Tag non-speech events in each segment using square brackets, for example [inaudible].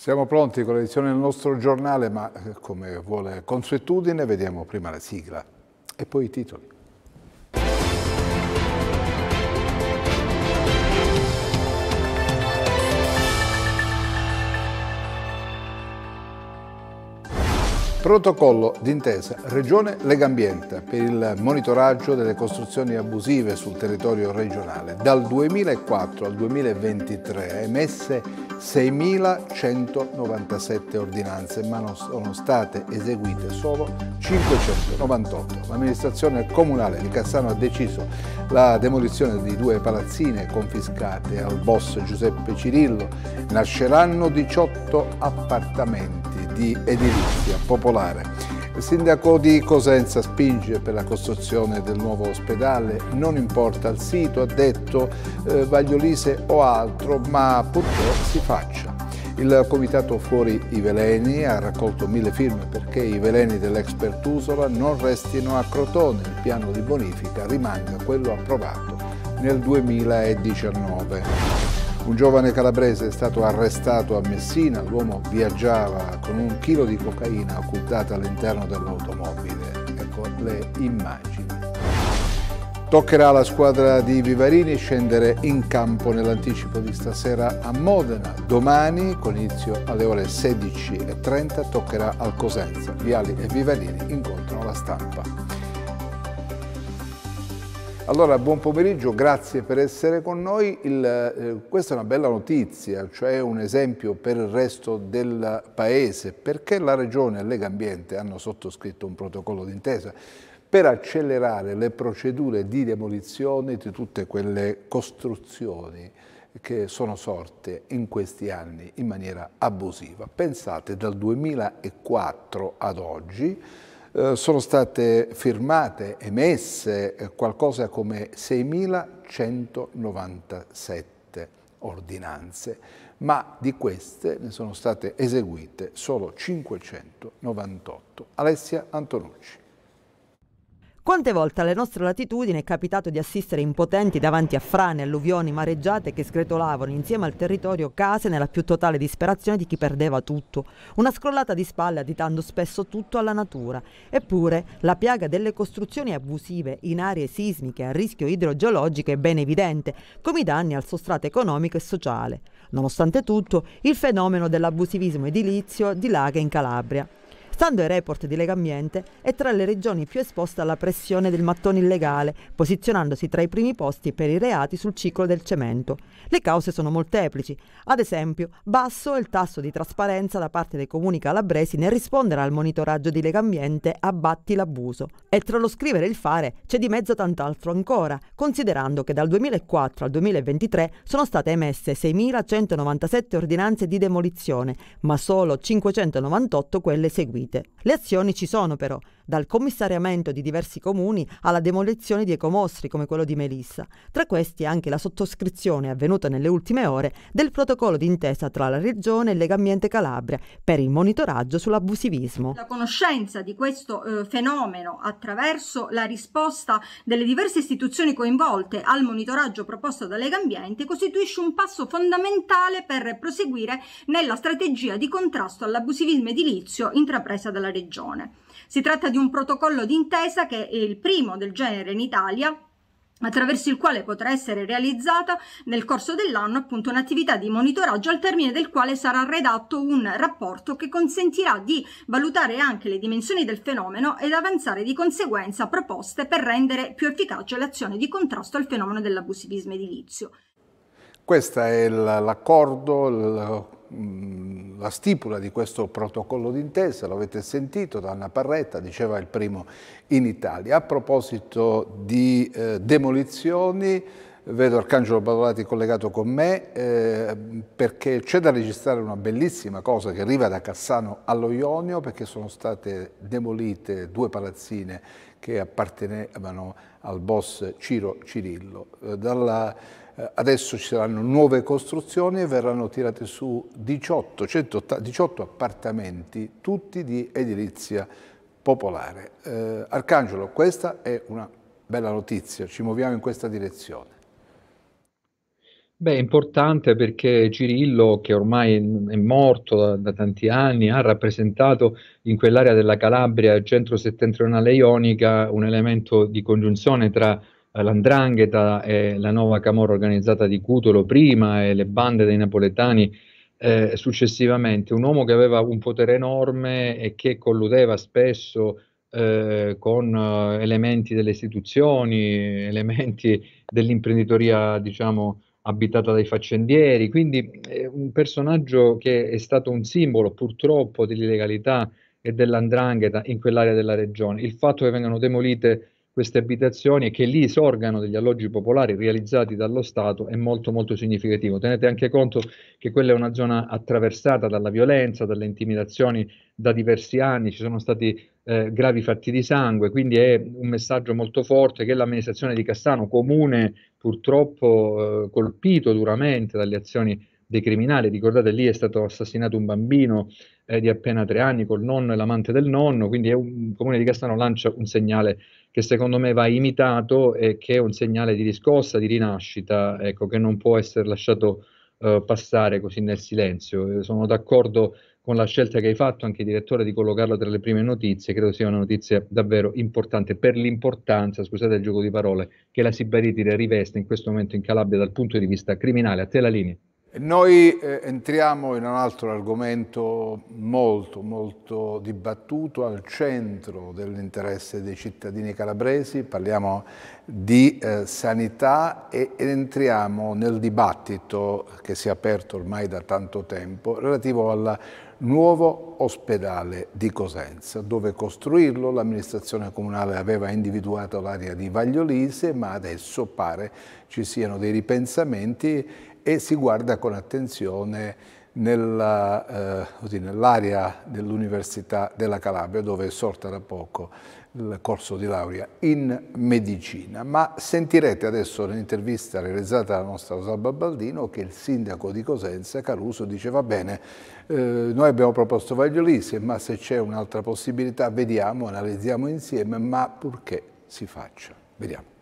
Siamo pronti con l'edizione del nostro giornale, ma eh, come vuole consuetudine vediamo prima la sigla e poi i titoli. Protocollo d'intesa Regione Legambiente per il monitoraggio delle costruzioni abusive sul territorio regionale. Dal 2004 al 2023 emesse 6.197 ordinanze, ma sono state eseguite solo 598. L'amministrazione comunale di Cassano ha deciso la demolizione di due palazzine confiscate al boss Giuseppe Cirillo. Nasceranno 18 appartamenti di edilizia popolare popolare. Il sindaco di Cosenza spinge per la costruzione del nuovo ospedale, non importa il sito, ha detto eh, Vagliolise o altro, ma purtroppo si faccia. Il comitato Fuori i Veleni ha raccolto mille firme perché i veleni dell'ex Pertusola non restino a Crotone. Il piano di bonifica rimanga quello approvato nel 2019. Un giovane calabrese è stato arrestato a Messina, l'uomo viaggiava con un chilo di cocaina occultata all'interno dell'automobile. Ecco le immagini. Toccherà alla squadra di Vivarini scendere in campo nell'anticipo di stasera a Modena. Domani, con inizio alle ore 16.30, toccherà al Cosenza. Viali e Vivarini incontrano la stampa. Allora, buon pomeriggio, grazie per essere con noi. Il, eh, questa è una bella notizia, cioè un esempio per il resto del Paese, perché la Regione e Lega Ambiente hanno sottoscritto un protocollo d'intesa per accelerare le procedure di demolizione di tutte quelle costruzioni che sono sorte in questi anni in maniera abusiva. Pensate, dal 2004 ad oggi eh, sono state firmate, emesse eh, qualcosa come 6.197 ordinanze, ma di queste ne sono state eseguite solo 598. Alessia Antonucci. Quante volte alle nostre latitudini è capitato di assistere impotenti davanti a frane, alluvioni, mareggiate che sgretolavano insieme al territorio case nella più totale disperazione di chi perdeva tutto, una scrollata di spalle additando spesso tutto alla natura. Eppure la piaga delle costruzioni abusive in aree sismiche a rischio idrogeologico è ben evidente, come i danni al sostrato economico e sociale. Nonostante tutto, il fenomeno dell'abusivismo edilizio dilaga in Calabria. Stando ai report di Legambiente, è tra le regioni più esposte alla pressione del mattone illegale, posizionandosi tra i primi posti per i reati sul ciclo del cemento. Le cause sono molteplici. Ad esempio, basso è il tasso di trasparenza da parte dei comuni calabresi nel rispondere al monitoraggio di Legambiente Abbatti l'abuso. E tra lo scrivere e il fare c'è di mezzo tant'altro ancora, considerando che dal 2004 al 2023 sono state emesse 6.197 ordinanze di demolizione, ma solo 598 quelle eseguite seguite. Le azioni ci sono però, dal commissariamento di diversi comuni alla demolizione di ecomostri come quello di Melissa. Tra questi anche la sottoscrizione avvenuta nelle ultime ore del protocollo d'intesa tra la Regione e Legambiente Calabria per il monitoraggio sull'abusivismo. La conoscenza di questo eh, fenomeno attraverso la risposta delle diverse istituzioni coinvolte al monitoraggio proposto da Legambiente costituisce un passo fondamentale per proseguire nella strategia di contrasto all'abusivismo edilizio intrapresa intesa dalla regione. Si tratta di un protocollo d'intesa che è il primo del genere in Italia attraverso il quale potrà essere realizzata nel corso dell'anno appunto un'attività di monitoraggio al termine del quale sarà redatto un rapporto che consentirà di valutare anche le dimensioni del fenomeno ed avanzare di conseguenza proposte per rendere più efficace l'azione di contrasto al fenomeno dell'abusivismo edilizio. Questo è l'accordo, la stipula di questo protocollo d'intesa, l'avete sentito da Anna Parretta, diceva il primo in Italia. A proposito di eh, demolizioni, vedo Arcangelo Badolati collegato con me eh, perché c'è da registrare una bellissima cosa che arriva da Cassano allo Ionio perché sono state demolite due palazzine che appartenevano al boss Ciro Cirillo. Eh, dalla, eh, adesso ci saranno nuove costruzioni e verranno tirate su 18, 118 appartamenti, tutti di edilizia popolare. Eh, Arcangelo, questa è una bella notizia, ci muoviamo in questa direzione. Beh, è importante perché Cirillo, che ormai è morto da, da tanti anni, ha rappresentato in quell'area della Calabria centro-settentrionale ionica un elemento di congiunzione tra eh, l'andrangheta e la nuova camorra organizzata di Cutolo prima e le bande dei napoletani eh, successivamente. Un uomo che aveva un potere enorme e che colludeva spesso eh, con eh, elementi delle istituzioni, elementi dell'imprenditoria, diciamo, abitata dai faccendieri, quindi è eh, un personaggio che è stato un simbolo purtroppo dell'illegalità e dell'andrangheta in quell'area della regione. Il fatto che vengano demolite queste abitazioni e che lì sorgano degli alloggi popolari realizzati dallo Stato è molto molto significativo. Tenete anche conto che quella è una zona attraversata dalla violenza, dalle intimidazioni da diversi anni, ci sono stati eh, gravi fatti di sangue, quindi è un messaggio molto forte che l'amministrazione di Cassano, comune purtroppo eh, colpito duramente dalle azioni dei criminali. Ricordate, lì è stato assassinato un bambino eh, di appena tre anni col nonno e l'amante del nonno, quindi è un, il comune di Castano lancia un segnale che secondo me va imitato e che è un segnale di riscossa, di rinascita, ecco, che non può essere lasciato eh, passare così nel silenzio. Eh, sono d'accordo con la scelta che hai fatto, anche direttore, di collocarla tra le prime notizie, credo sia una notizia davvero importante per l'importanza, scusate il gioco di parole, che la Sibaritide riveste in questo momento in Calabria dal punto di vista criminale. A te la linea. Noi eh, entriamo in un altro argomento molto, molto dibattuto al centro dell'interesse dei cittadini calabresi, parliamo di eh, sanità e, entriamo nel dibattito che si è aperto ormai da tanto tempo relativo al nuovo ospedale di Cosenza. Dove costruirlo? L'amministrazione comunale aveva individuato l'area di Vagliolise, ma adesso pare ci siano dei ripensamenti e si guarda con attenzione eh, nell'area eh, nell dell'Università della Calabria dove è sorta da poco il corso di laurea in medicina. Ma sentirete adesso nell'intervista realizzata dalla nostra Rosalba Baldino che il sindaco di Cosenza, Caruso, dice va bene, eh, noi abbiamo proposto Vagliolisi, ma se c'è un'altra possibilità vediamo, analizziamo insieme, ma purché si faccia. Vediamo.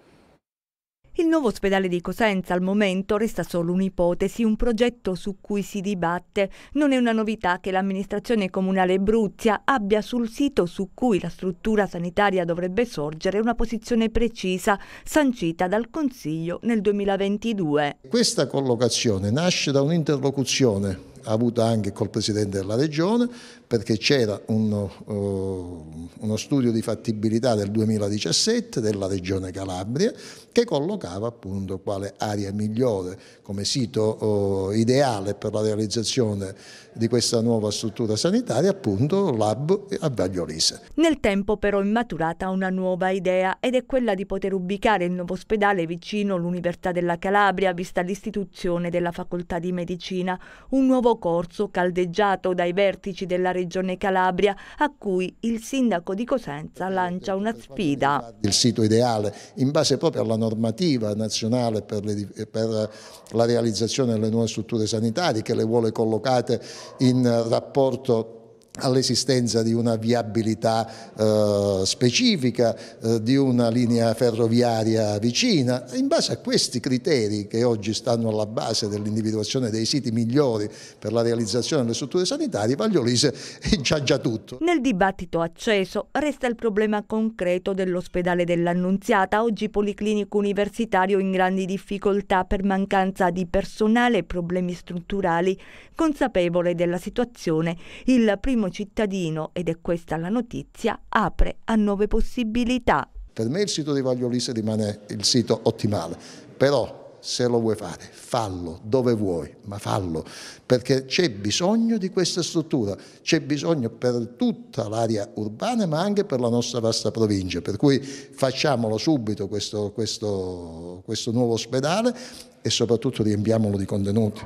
Il nuovo ospedale di Cosenza al momento resta solo un'ipotesi, un progetto su cui si dibatte. Non è una novità che l'amministrazione comunale Bruzia abbia sul sito su cui la struttura sanitaria dovrebbe sorgere una posizione precisa, sancita dal Consiglio nel 2022. Questa collocazione nasce da un'interlocuzione avuta anche col Presidente della Regione, perché c'era uno, eh, uno, studio di fattibilità del 2017 della Regione Calabria che collocava appunto quale area migliore come sito eh, ideale per la realizzazione di questa nuova struttura sanitaria appunto l'hub a Bagliolise. Nel tempo però è maturata una nuova idea ed è quella di poter ubicare il nuovo ospedale vicino all'Università della Calabria vista l'istituzione della Facoltà di Medicina, un nuovo corso caldeggiato dai vertici della regione Regione Calabria, a cui il sindaco di Cosenza lancia una sfida. Il sito ideale, in base proprio alla normativa nazionale per, le, per la realizzazione delle nuove strutture sanitarie, che le vuole collocate in rapporto all'esistenza di una viabilità eh, specifica, eh, di una linea ferroviaria vicina. In base a questi criteri che oggi stanno alla base dell'individuazione dei siti migliori per la realizzazione delle strutture sanitarie, Pagliolise c'ha già tutto. Nel dibattito acceso resta il problema concreto dell'ospedale dell'Annunziata, oggi policlinico universitario in grandi difficoltà per mancanza di personale e problemi strutturali. Consapevole della situazione, il primo ciascuno cittadino, ed è questa la notizia, apre a nuove possibilità. Per me il sito di Vagliolise rimane il sito ottimale, però se lo vuoi fare, fallo dove vuoi, ma fallo, perché c'è bisogno di questa struttura, c'è bisogno per tutta l'area urbana, ma anche per la nostra vasta provincia, per cui facciamolo subito questo, questo, questo nuovo ospedale e soprattutto riempiamolo di contenuti.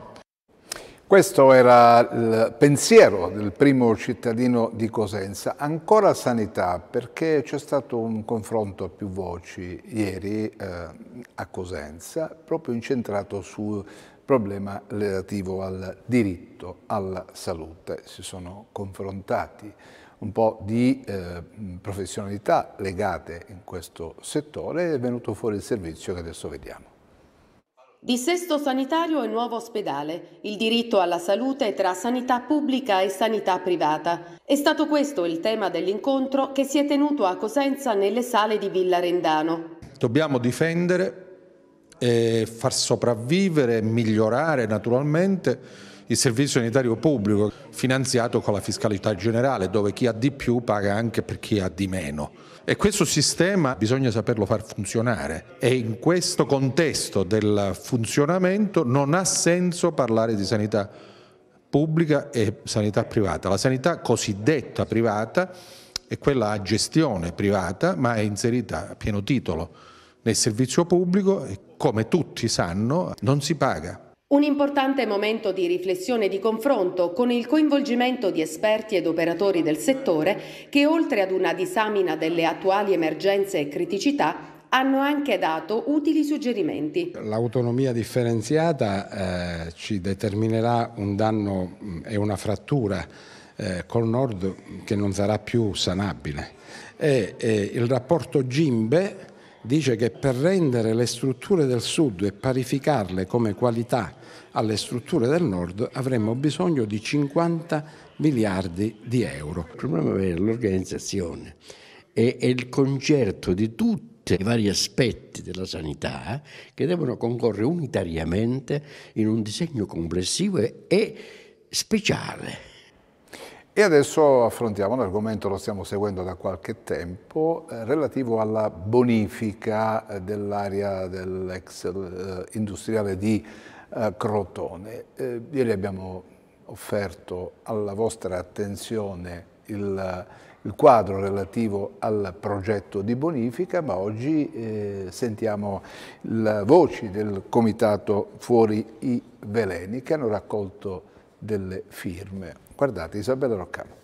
Questo era il pensiero del primo cittadino di Cosenza. Ancora sanità, perché c'è stato un confronto a più voci ieri eh, a Cosenza, proprio incentrato sul problema relativo al diritto alla salute. Si sono confrontati un po' di eh, professionalità legate in questo settore e è venuto fuori il servizio che adesso vediamo. Dissesto sanitario e nuovo ospedale, il diritto alla salute tra sanità pubblica e sanità privata. È stato questo il tema dell'incontro che si è tenuto a Cosenza nelle sale di Villa Rendano. Dobbiamo difendere, far sopravvivere, migliorare naturalmente il servizio sanitario pubblico finanziato con la fiscalità generale dove chi ha di più paga anche per chi ha di meno. E questo sistema bisogna saperlo far funzionare e in questo contesto del funzionamento non ha senso parlare di sanità pubblica e sanità privata. La sanità cosiddetta privata è quella a gestione privata ma è inserita a pieno titolo nel servizio pubblico e come tutti sanno non si paga. Un importante momento di riflessione e di confronto con il coinvolgimento di esperti ed operatori del settore che oltre ad una disamina delle attuali emergenze e criticità hanno anche dato utili suggerimenti. L'autonomia differenziata eh, ci determinerà un danno mm, e una frattura eh, col nord che non sarà più sanabile e eh, il rapporto GIMBE dice che per rendere le strutture del sud e parificarle come qualità alle strutture del nord avremmo bisogno di 50 miliardi di euro. Il problema è l'organizzazione e il concerto di tutti i vari aspetti della sanità eh, che devono concorrere unitariamente in un disegno complessivo e speciale. E adesso affrontiamo un argomento, lo stiamo seguendo da qualche tempo, eh, relativo alla bonifica eh, dell'area dell'ex eh, industriale di eh, Crotone. Eh, ieri abbiamo offerto alla vostra attenzione il, il, quadro relativo al progetto di bonifica, ma oggi sentiamo le voci del comitato Fuori i Veleni che hanno raccolto delle firme Guardate Isabella Roccano.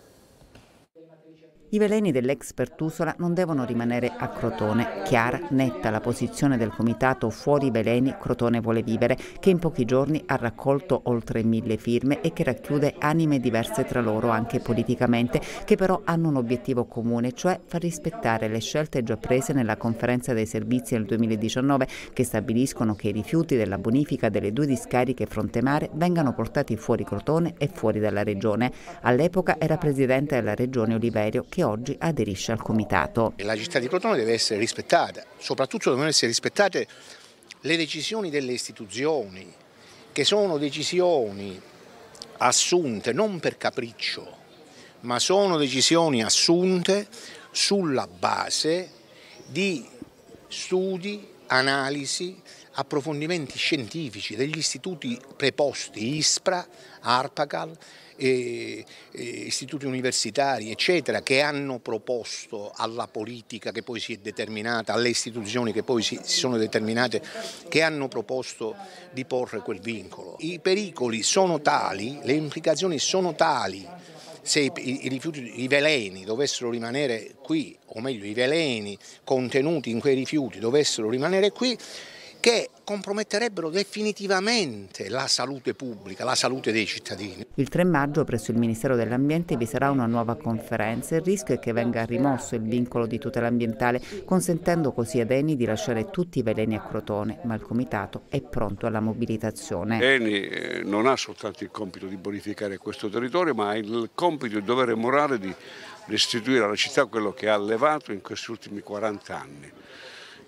I veleni dell'ex Pertusola non devono rimanere a Crotone. Chiara, netta la posizione del comitato Fuori veleni Crotone vuole vivere, che in pochi giorni ha raccolto oltre mille firme e che racchiude anime diverse tra loro anche politicamente, che però hanno un obiettivo comune, cioè far rispettare le scelte già prese nella conferenza dei servizi nel 2019 che stabiliscono che i rifiuti della bonifica delle due discariche frontemare vengano portati fuori Crotone e fuori dalla regione. All'epoca era presidente della regione Oliverio che che oggi aderisce al comitato. La città di Crotone deve essere rispettata, soprattutto devono essere rispettate le decisioni delle istituzioni, che sono decisioni assunte non per capriccio, ma sono decisioni assunte sulla base di studi, analisi, approfondimenti scientifici degli istituti preposti, ISPRA, ARPACAL, e, e istituti universitari eccetera che hanno proposto alla politica che poi si è determinata, alle istituzioni che poi si, si sono determinate, che hanno proposto di porre quel vincolo. I pericoli sono tali, le implicazioni sono tali se i, i, rifiuti, i veleni dovessero rimanere qui, o meglio i veleni contenuti in quei rifiuti dovessero rimanere qui, che comprometterebbero definitivamente la salute pubblica, la salute dei cittadini. Il 3 maggio presso il Ministero dell'Ambiente vi sarà una nuova conferenza. Il rischio è che venga rimosso il vincolo di tutela ambientale, consentendo così ad Eni di lasciare tutti i veleni a Crotone, ma il Comitato è pronto alla mobilitazione. Eni eh, non ha soltanto il compito di bonificare questo territorio, ma ha il compito e il dovere morale di restituire alla città quello che ha allevato in questi ultimi 40 anni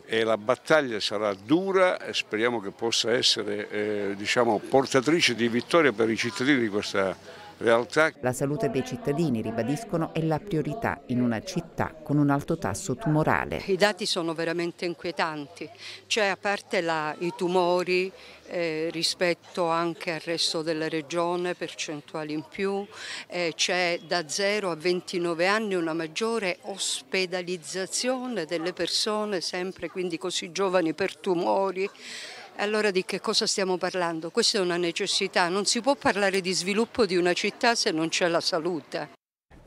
e la battaglia sarà dura e speriamo che possa essere eh, diciamo, portatrice di vittoria per i cittadini di questa città realtà. La salute dei cittadini, ribadiscono, è la priorità in una città con un alto tasso tumorale. I dati sono veramente inquietanti, cioè a parte la, i tumori eh, rispetto anche al resto della regione, percentuali in più, eh, c'è da 0 a 29 anni una maggiore ospedalizzazione delle persone, sempre quindi così giovani per tumori. Allora di che cosa stiamo parlando? Questa è una necessità, non si può parlare di sviluppo di una città se non c'è la salute.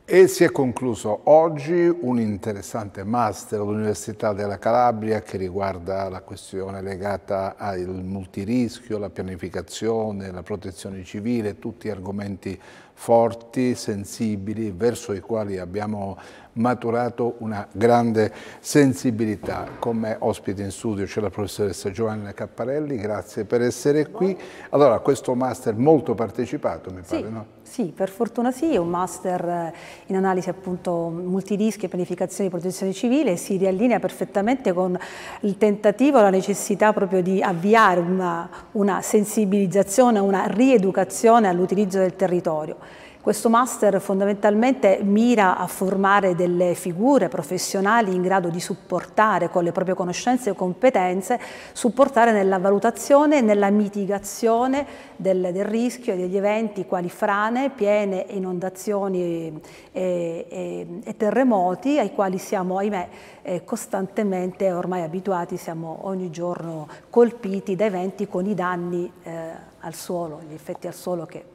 E si è concluso oggi un interessante master all'Università della Calabria che riguarda la questione legata al multirischio, la pianificazione, la protezione civile, tutti argomenti forti, sensibili, verso i quali abbiamo maturato una grande sensibilità. Come ospite in studio c'è la professoressa Giovanna Capparelli, grazie per essere qui. Allora, questo master molto partecipato, mi pare, sì. no? Sì, per fortuna sì, è un master eh, in analisi appunto multidischi e pianificazione di protezione civile e si riallinea perfettamente con il tentativo, la necessità proprio di avviare una, una sensibilizzazione, una rieducazione all'utilizzo del territorio. Questo master fondamentalmente mira a formare delle figure professionali in grado di supportare con le proprie conoscenze e competenze, supportare nella valutazione e nella mitigazione del, del rischio e degli eventi quali frane, piene, inondazioni e, e, e terremoti ai quali siamo, ahimè, eh, costantemente ormai abituati, siamo ogni giorno colpiti da eventi con i danni eh, al suolo, gli effetti al suolo che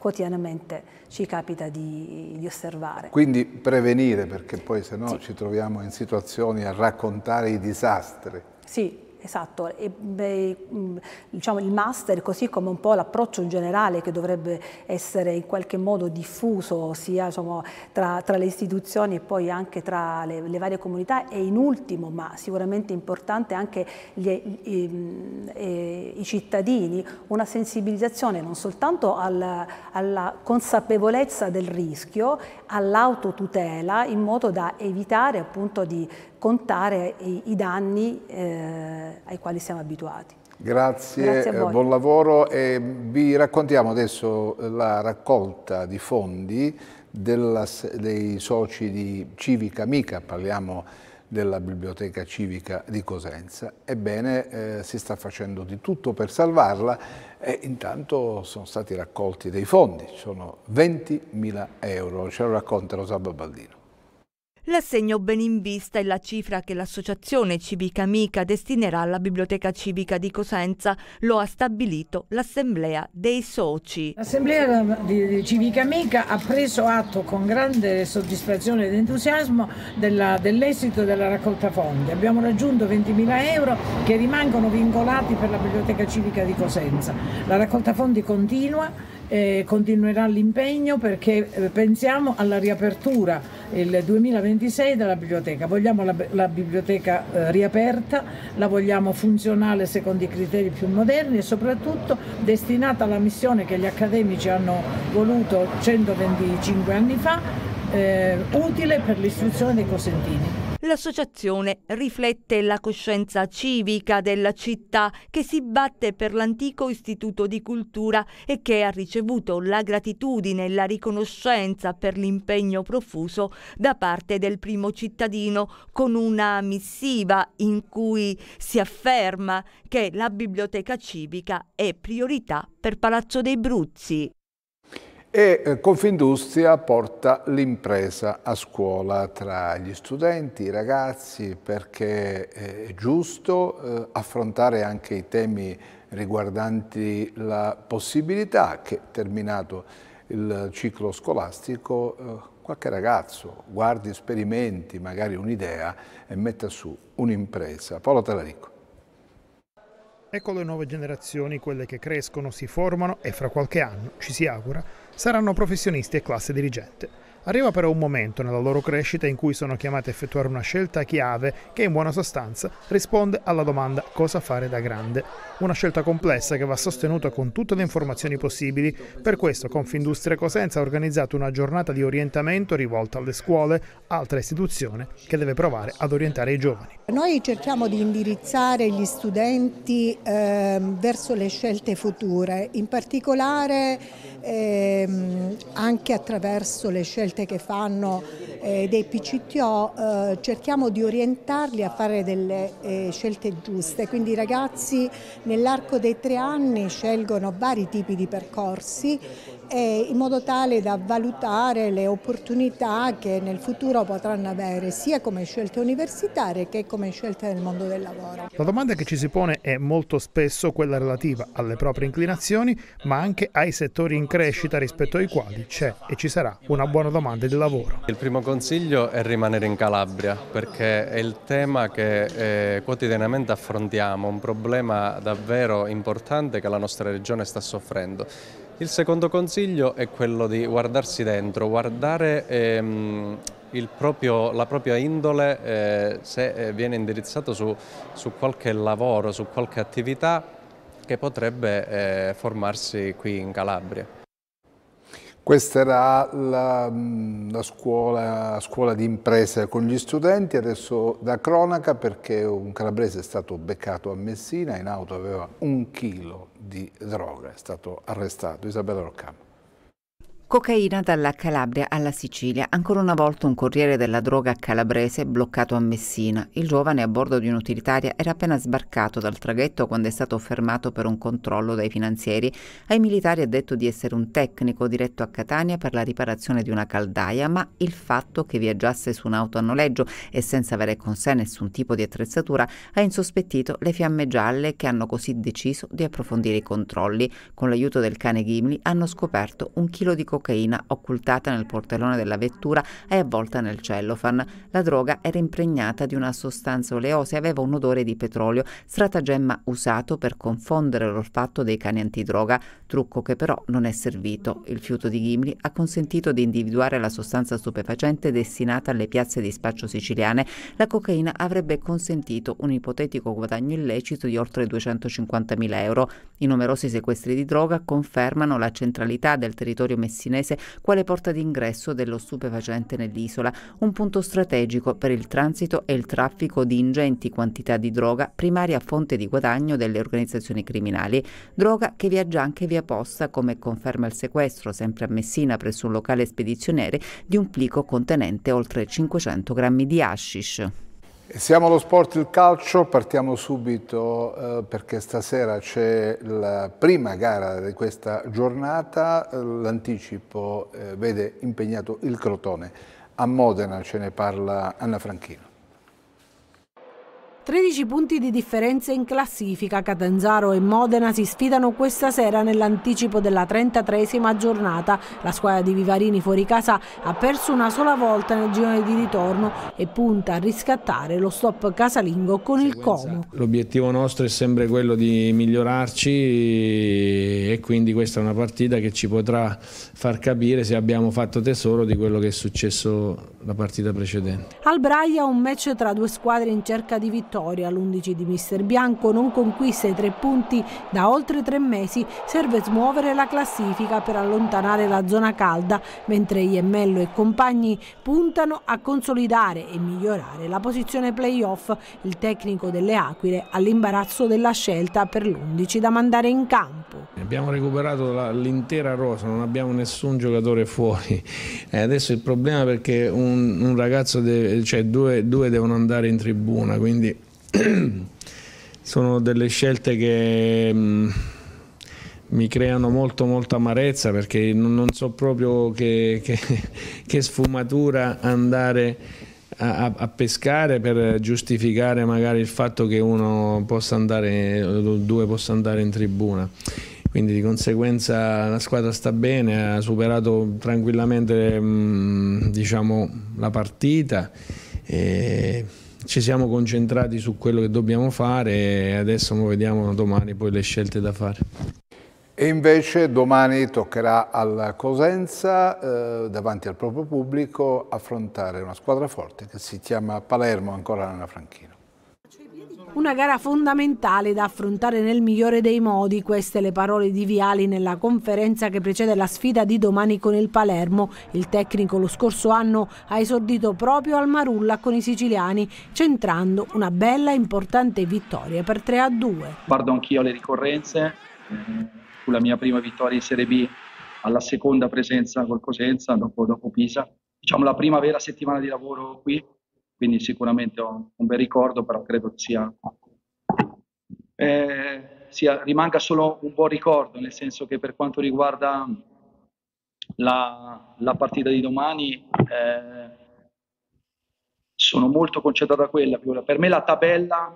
quotidianamente ci capita di, di osservare. Quindi prevenire, perché poi se no sì. ci troviamo in situazioni a raccontare i disastri. Sì, Esatto, e, beh, diciamo, il master così come un po' l'approccio in generale che dovrebbe essere in qualche modo diffuso sia diciamo, tra, tra, le istituzioni e poi anche tra le, le, varie comunità e in ultimo ma sicuramente importante anche gli, i, i, i, cittadini, una sensibilizzazione non soltanto alla, alla consapevolezza del rischio, all'autotutela in modo da evitare appunto di contare i, i danni eh, ai quali siamo abituati. Grazie, Grazie eh, buon lavoro e vi raccontiamo adesso la raccolta di fondi della, dei soci di Civica Amica, parliamo della Biblioteca Civica di Cosenza. Ebbene, eh, si sta facendo di tutto per salvarla e intanto sono stati raccolti dei fondi, sono 20.000 euro, ce lo racconta Rosalba Baldino. L'assegno ben in vista è la cifra che l'Associazione Civica Amica destinerà alla Biblioteca Civica di Cosenza, lo ha stabilito l'Assemblea dei Soci. L'Assemblea Civica Amica ha preso atto con grande soddisfazione ed entusiasmo dell'esito della raccolta fondi. Abbiamo raggiunto 20.000 euro che rimangono vincolati per la Biblioteca Civica di Cosenza. La raccolta fondi continua eh, continuerà l'impegno perché eh, pensiamo alla riapertura il 2026 della biblioteca. Vogliamo la, la biblioteca eh, riaperta, la vogliamo funzionale secondo i criteri più moderni e soprattutto destinata alla missione che gli accademici hanno voluto 125 anni fa, eh, utile per l'istruzione dei cosentini. L'associazione riflette la coscienza civica della città che si batte per l'antico istituto di cultura e che ha ricevuto la gratitudine e la riconoscenza per l'impegno profuso da parte del primo cittadino con una missiva in cui si afferma che la biblioteca civica è priorità per Palazzo dei Bruzzi e eh, Confindustria porta l'impresa a scuola tra gli studenti, i ragazzi, perché eh, è giusto eh, affrontare anche i temi riguardanti la possibilità che, terminato il ciclo scolastico, qualche ragazzo guardi, sperimenti magari un'idea e metta su un'impresa. Paolo Talarico. Ecco le nuove generazioni, quelle che crescono, si formano e fra qualche anno, ci si augura, saranno professionisti e classe dirigente. Arriva però un momento nella loro crescita in cui sono chiamati a effettuare una scelta chiave che in buona sostanza risponde alla domanda cosa fare da grande. Una scelta complessa che va sostenuta con tutte le informazioni possibili, per questo Confindustria Cosenza ha organizzato una giornata di orientamento rivolta alle scuole, altra istituzione che deve provare ad orientare i giovani. Noi cerchiamo di indirizzare gli studenti eh, verso le scelte future, in particolare eh, anche attraverso le scelte scelte che fanno eh, dei PCTO, eh, cerchiamo di orientarli a fare delle eh, scelte giuste, quindi i ragazzi nell'arco dei tre anni scelgono vari tipi di percorsi in modo tale da valutare le opportunità che nel futuro potranno avere sia come scelte universitarie che come scelte nel mondo del lavoro. La domanda che ci si pone è molto spesso quella relativa alle proprie inclinazioni ma anche ai settori in crescita rispetto ai quali c'è e ci sarà una buona domanda di lavoro. Il primo consiglio è rimanere in Calabria perché è il tema che eh, quotidianamente affrontiamo, un problema davvero importante che la nostra regione sta soffrendo. Il secondo consiglio è quello di guardarsi dentro, guardare ehm, proprio, la propria indole eh, se eh, viene indirizzato su, su qualche lavoro, su qualche attività che potrebbe eh, formarsi qui in Calabria. Questa era la, mm, la, scuola, scuola, di imprese con gli studenti, adesso da cronaca perché un calabrese è stato beccato a Messina, in auto aveva un chilo di droga, è stato arrestato Isabella Roccamo. Cocaina dalla Calabria alla Sicilia. Ancora una volta un corriere della droga calabrese bloccato a Messina. Il giovane a bordo di un'utilitaria era appena sbarcato dal traghetto quando è stato fermato per un controllo dai finanzieri. Ai militari è detto di essere un tecnico diretto a Catania per la riparazione di una caldaia, ma il fatto che viaggiasse su un'auto a noleggio e senza avere con sé nessun tipo di attrezzatura ha insospettito le fiamme gialle che hanno così deciso di approfondire i controlli. Con l'aiuto del cane Gimli hanno scoperto un chilo di cocaina cocaina occultata nel portellone della vettura e avvolta nel cellophane. La droga era impregnata di una sostanza oleosa e aveva un odore di petrolio, stratagemma usato per confondere l'olfatto dei cani antidroga, trucco che però non è servito. Il fiuto di Gimli ha consentito di individuare la sostanza stupefacente destinata alle piazze di spaccio siciliane. La cocaina avrebbe consentito un ipotetico guadagno illecito di oltre 250.000 euro. I numerosi sequestri di droga confermano la centralità del territorio messicano palestinese quale porta d'ingresso dello stupefacente nell'isola, un punto strategico per il transito e il traffico di ingenti quantità di droga, primaria fonte di guadagno delle organizzazioni criminali, droga che viaggia anche via posta, come conferma il sequestro, sempre a Messina presso un locale spedizioniere, di un plico contenente oltre 500 grammi di hashish. Siamo allo sport il calcio, partiamo subito eh, perché stasera c'è la prima gara di questa giornata, l'anticipo eh, vede impegnato il Crotone, a Modena ce ne parla Anna Franchino. 13 punti di differenza in classifica, Catanzaro e Modena si sfidano questa sera nell'anticipo della 33esima giornata. La squadra di Vivarini fuori casa ha perso una sola volta nel girone di ritorno e punta a riscattare lo stop casalingo con il Como. L'obiettivo nostro è sempre quello di migliorarci e quindi questa è una partita che ci potrà far capire se abbiamo fatto tesoro di quello che è successo la partita precedente. Al Braia un match tra due squadre in cerca di vittoria, l'11 di Mister Bianco non conquista i tre punti da oltre tre mesi, serve smuovere la classifica per allontanare la zona calda, mentre Iemmello e compagni puntano a consolidare e migliorare la posizione playoff, il tecnico delle Aquile all'imbarazzo della scelta per l'11 da mandare in campo. Abbiamo abbiamo recuperato l'intera rosa, non abbiamo nessun giocatore fuori. E adesso il problema è perché un, un ragazzo, deve, cioè due, due devono andare in tribuna, quindi [clears throat] sono delle scelte che mh, mm, mi creano molto molto amarezza perché non, non so proprio che, che, [laughs] che sfumatura andare a, a, pescare per giustificare magari il fatto che uno possa andare, due possa andare in tribuna quindi di conseguenza la squadra sta bene, ha superato tranquillamente mm, diciamo, la partita ci siamo concentrati su quello che dobbiamo fare e adesso vediamo domani poi le scelte da fare. E invece domani toccherà al Cosenza, eh, davanti al proprio pubblico, affrontare una squadra forte che si chiama Palermo, ancora nella Franchina. Una gara fondamentale da affrontare nel migliore dei modi, queste le parole di Viali nella conferenza che precede la sfida di domani con il Palermo. Il tecnico lo scorso anno ha esordito proprio al Marulla con i siciliani, centrando una bella e importante vittoria per 3 a 2. Guardo anch'io le ricorrenze, sulla mia prima vittoria in Serie B alla seconda presenza col Cosenza dopo, dopo Pisa. Diciamo la prima vera settimana di lavoro qui quindi sicuramente ho un, bel ricordo, però credo sia, eh, sia, rimanga solo un buon ricordo, nel senso che per quanto riguarda la, la partita di domani, eh, sono molto concentrato da quella. Per me la tabella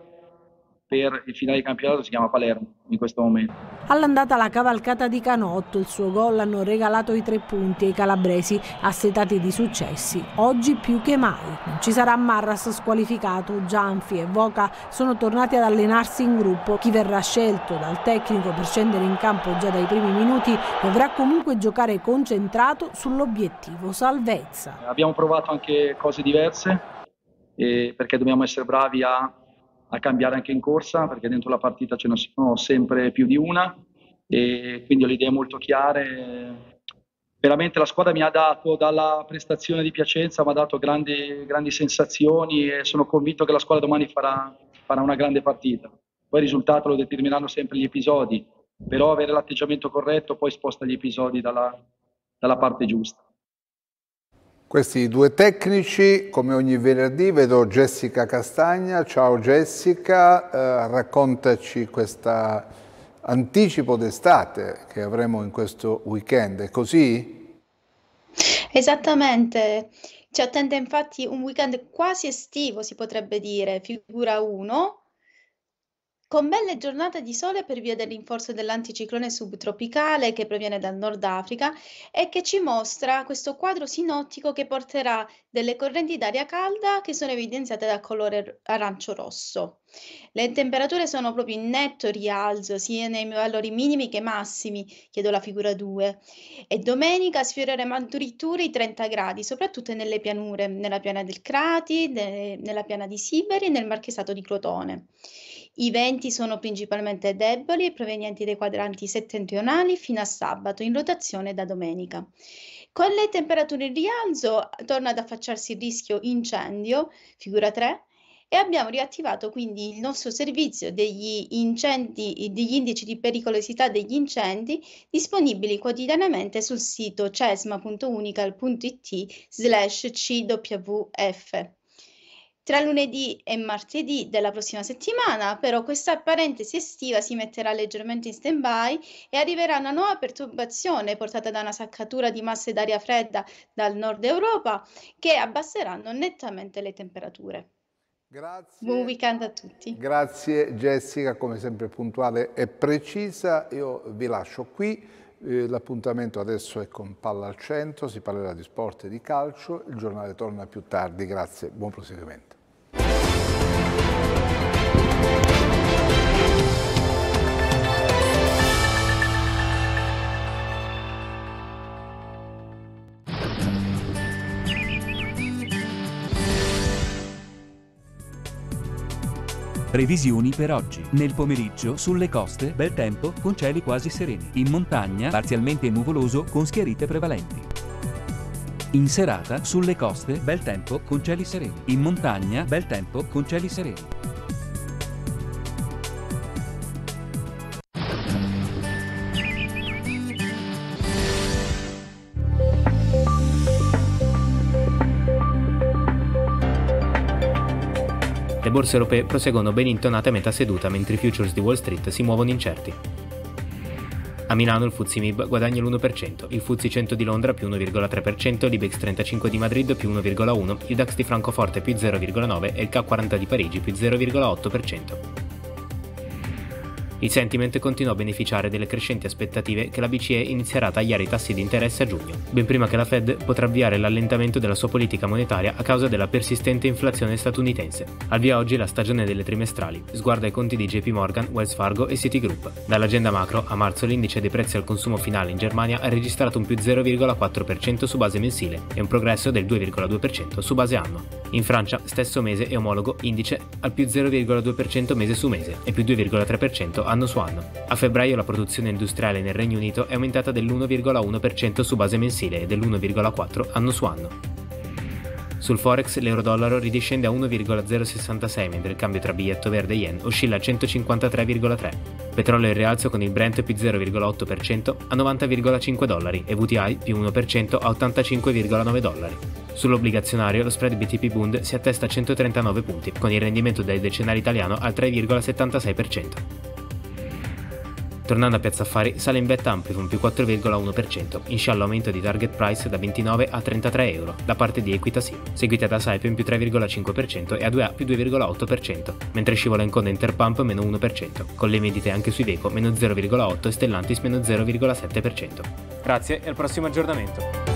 per il finale di campionato si chiama Palermo in questo momento. All'andata la cavalcata di Canotto, il suo gol hanno regalato i tre punti ai calabresi assetati di successi. Oggi più che mai. Non ci sarà Marras squalificato, Gianfi e Voca sono tornati ad allenarsi in gruppo. Chi verrà scelto dal tecnico per scendere in campo già dai primi minuti dovrà comunque giocare concentrato sull'obiettivo salvezza. Abbiamo provato anche cose diverse eh, perché dobbiamo essere bravi a a cambiare anche in corsa, perché dentro la partita ce ne sono sempre più di una, e quindi ho le idee molto chiare. Veramente la squadra mi ha dato dalla prestazione di Piacenza, mi ha dato grandi, grandi sensazioni e sono convinto che la squadra domani farà, farà una grande partita. Poi il risultato lo determineranno sempre gli episodi, però avere l'atteggiamento corretto poi sposta gli episodi dalla, dalla parte giusta. Questi due tecnici, come ogni venerdì, vedo Jessica Castagna. Ciao Jessica, eh, raccontaci questo anticipo d'estate che avremo in questo weekend, è così? Esattamente, ci attende infatti un weekend quasi estivo, si potrebbe dire, figura 1, con belle giornate di sole per via del rinforzo dell'anticiclone subtropicale che proviene dal Nord Africa e che ci mostra questo quadro sinottico che porterà delle correnti d'aria calda che sono evidenziate dal colore arancio-rosso. Le temperature sono proprio in netto rialzo, sia nei valori minimi che massimi, chiedo la figura 2, e domenica sfioreremo addirittura i 30 gradi, soprattutto nelle pianure, nella piana del Crati, de, nella piana di Siberi e nel marchesato di Crotone. I venti sono principalmente deboli e provenienti dai quadranti settentrionali fino a sabato, in rotazione da domenica. Con le temperature in rialzo torna ad affacciarsi il rischio incendio, figura 3, e abbiamo riattivato quindi il nostro servizio degli, incendi, degli indici di pericolosità degli incendi disponibili quotidianamente sul sito cesma.unical.it slash cwf tra lunedì e martedì della prossima settimana, però questa parentesi estiva si metterà leggermente in stand-by e arriverà una nuova perturbazione portata da una saccatura di masse d'aria fredda dal nord Europa che abbasseranno nettamente le temperature. Grazie. Buon weekend a tutti. Grazie Jessica, come sempre puntuale e precisa. Io vi lascio qui. Eh, l'appuntamento adesso è con Palla al Centro, si parlerà di sport e di calcio, il giornale torna più tardi, grazie, buon proseguimento. Previsioni per oggi. Nel pomeriggio sulle coste, bel tempo, con cieli quasi sereni. In montagna, parzialmente nuvoloso, con schiarite prevalenti. In serata, sulle coste, bel tempo, con cieli sereni. In montagna, bel tempo, con cieli sereni. borse europee proseguono ben intonate a metà seduta mentre i futures di Wall Street si muovono incerti. A Milano il Fuzzi MIB guadagna l'1%, il Fuzzi 100 di Londra più 1,3%, l'Ibex 35 di Madrid più 1,1%, il DAX di Francoforte più 0,9% e il K40 di Parigi più 0,8%. Il sentiment continua a beneficiare delle crescenti aspettative che la BCE inizierà a tagliare i tassi di interesse a giugno, ben prima che la Fed potrà avviare l'allentamento della sua politica monetaria a causa della persistente inflazione statunitense. Al via oggi la stagione delle trimestrali, sguarda ai conti di JP Morgan, Wells Fargo e Citigroup. Dall'agenda macro, a marzo l'indice dei prezzi al consumo finale in Germania ha registrato un più 0,4% su base mensile e un progresso del 2,2% su base anno. In Francia, stesso mese e omologo indice al più 0,2% mese su mese e più 2,3% a anno su anno. A febbraio la produzione industriale nel Regno Unito è aumentata dell'1,1% su base mensile e dell'1,4% anno su anno. Sul Forex l'euro-dollaro ridiscende a 1,066 mentre il cambio tra biglietto verde e yen oscilla a 153,3. Petrolio in rialzo con il Brent più 0,8% a 90,5 dollari e VTI più 1% a 85,9 dollari. Sull'obbligazionario lo spread BTP Bund si attesta a 139 punti con il rendimento del decennale italiano al 3,76%. Tornando a Piazza Affari, sale in vetta Amplifon più 4,1%, in sciallo aumento di target price da 29 a 33 euro da parte di Equitasim, seguita da Saipem più 3,5% e A2A più 2,8%, mentre scivola in coda Interpump meno 1%, con le vendite anche sui Veco meno 0,8 e Stellantis meno 0,7%. Grazie e al prossimo aggiornamento.